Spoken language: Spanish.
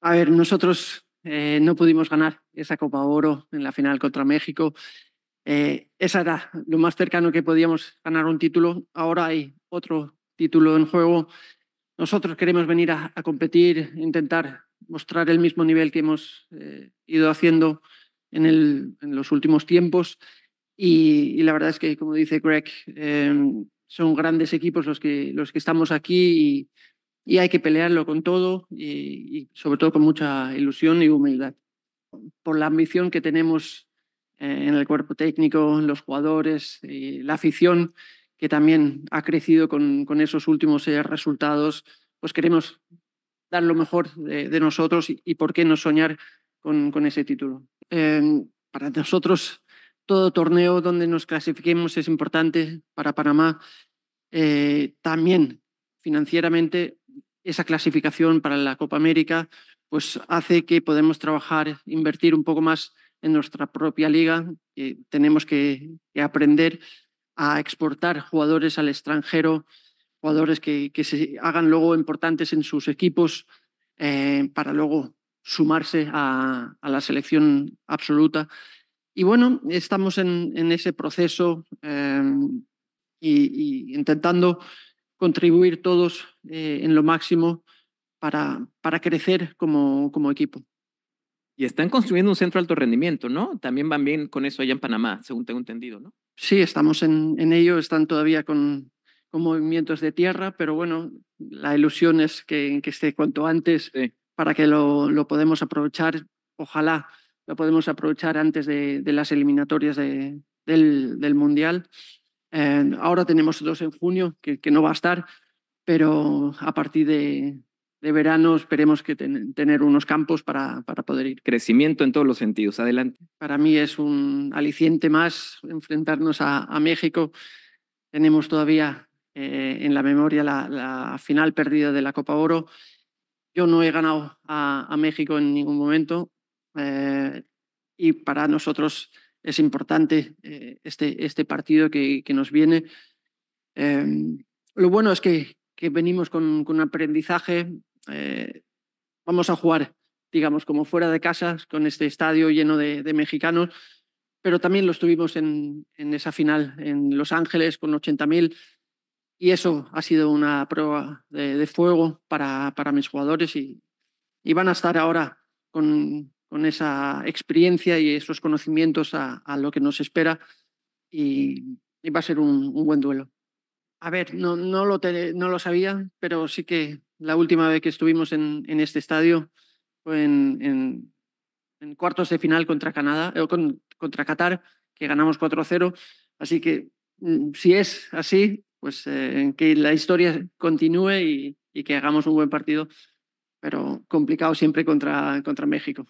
A ver, nosotros eh, no pudimos ganar esa Copa Oro en la final contra México. Eh, esa era lo más cercano que podíamos ganar un título. Ahora hay otro título en juego. Nosotros queremos venir a, competir, intentar mostrar el mismo nivel que hemos eh, ido haciendo en, el, en, los últimos tiempos. Y, la verdad es que, como dice Greg, son grandes equipos los que, los que estamos aquí y y hay que pelearlo con todo y, sobre todo con mucha ilusión y humildad. Por la ambición que tenemos eh, en el cuerpo técnico, en los jugadores, eh, la afición que también ha crecido con, con esos últimos eh, resultados, pues queremos dar lo mejor de, nosotros y, por qué no soñar con, con ese título. Em, para nosotros todo torneo donde nos clasifiquemos es importante para Panamá. también financieramente esa clasificación para la Copa América pues hace que podemos trabajar, invertir un poco más en nuestra propia liga. tenemos que, aprender a exportar jugadores al extranjero, jugadores que, que se hagan luego importantes en sus equipos eh, para luego sumarse a, la selección absoluta. Y bueno, estamos en, en ese proceso eh, y, intentando contribuir todos eh, en lo máximo para, para crecer como, como equipo. Y están construyendo un centro alto rendimiento, ¿no? También van bien con eso allá en Panamá, según tengo entendido, ¿no? Sí, estamos en, en ello, están todavía con, con, movimientos de tierra, pero bueno, la ilusión es que, que esté cuanto antes para que lo, lo podamos aprovechar, ojalá lo podemos aprovechar antes de, las eliminatorias del Mundial ahora tenemos dos en junio, que, no va a estar, pero a partir de, verano esperemos que tener unos campos para, para poder ir. Crecimiento en todos los sentidos, adelante. Para mí es un aliciente más enfrentarnos a, México. Tenemos todavía eh, en la memoria la, final perdida de la Copa Oro. Yo no he ganado a, México en ningún momento eh, y para nosotros es importante eh, este, este partido que, que nos viene. Em, lo bueno es que, venimos con, con aprendizaje. Eh, vamos a jugar, digamos, como fuera de casa, con este estadio lleno de, mexicanos, pero también lo estuvimos en, esa final en Los Ángeles con 80.000 y eso ha sido una prueba de, fuego para, para, mis jugadores y, y van a estar ahora con, con esa experiencia y esos conocimientos a, lo que nos espera y, va a ser un, buen duelo. A ver, no, lo no lo sabía, pero sí que la última vez que estuvimos en, este estadio fue en, cuartos de final contra, Canadá, eh, o contra Qatar, que ganamos 4-0. Así que mm, si es así, pues eh, que la historia continúe y, que hagamos un buen partido, pero complicado siempre contra, contra México.